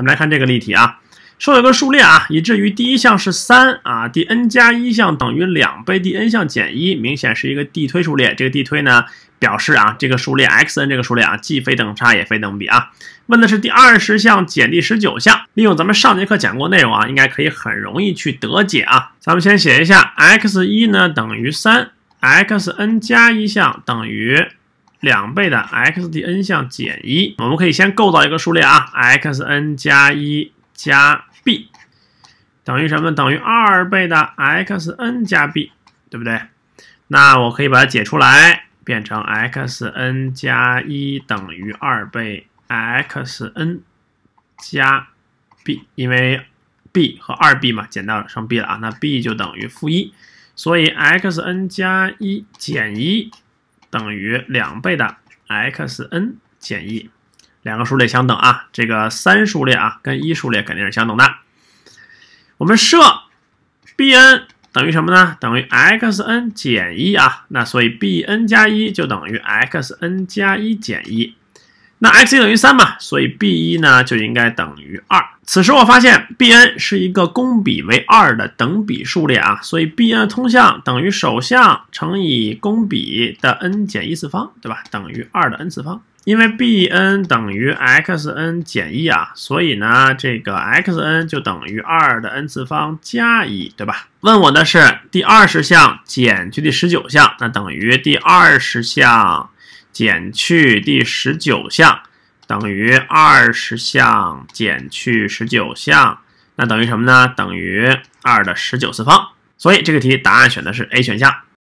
咱们来看这个例题啊，说有个数列啊，以至于第一项是三啊，第 n 加一项等于两倍第 n 项减一，明显是一个递推数列。这个递推呢，表示啊，这个数列 x n 这个数列啊，既非等差也非等比啊。问的是第二十项减第十九项，利用咱们上节课讲过内容啊，应该可以很容易去得解啊。咱们先写一下 x 一呢等于三，x n 加一项等于。两倍的 x 的 n 项减一，我们可以先构造一个数列啊，xn 加一加 b 等于什么？等于二倍的 xn 加 b，对不对？那我可以把它解出来，变成 xn 加一等于二倍 xn 加 b，因为 b 和二 b 嘛，减到剩 b 了啊，那 b 就等于负一，所以 xn 加一减一。等于两倍的 x n 减一，两个数列相等啊，这个三数列啊跟一数列肯定是相等的。我们设 b n 等于什么呢？等于 x n 减一啊，那所以 b n 加一就等于 x n 加一减一。那 x 等于三嘛，所以 b 一呢就应该等于二。此时我发现 b n 是一个公比为二的等比数列啊，所以 b n 通项等于首项乘以公比的 n 减一次方，对吧？等于二的 n 次方。因为 b n 等于 x n 减一啊，所以呢，这个 x n 就等于二的 n 次方加一，对吧？问我的是第二十项减去第十九项，那等于第二十项。减去第十九项，等于二十项减去十九项，那等于什么呢？等于二的十九次方。所以这个题答案选的是 A 选项。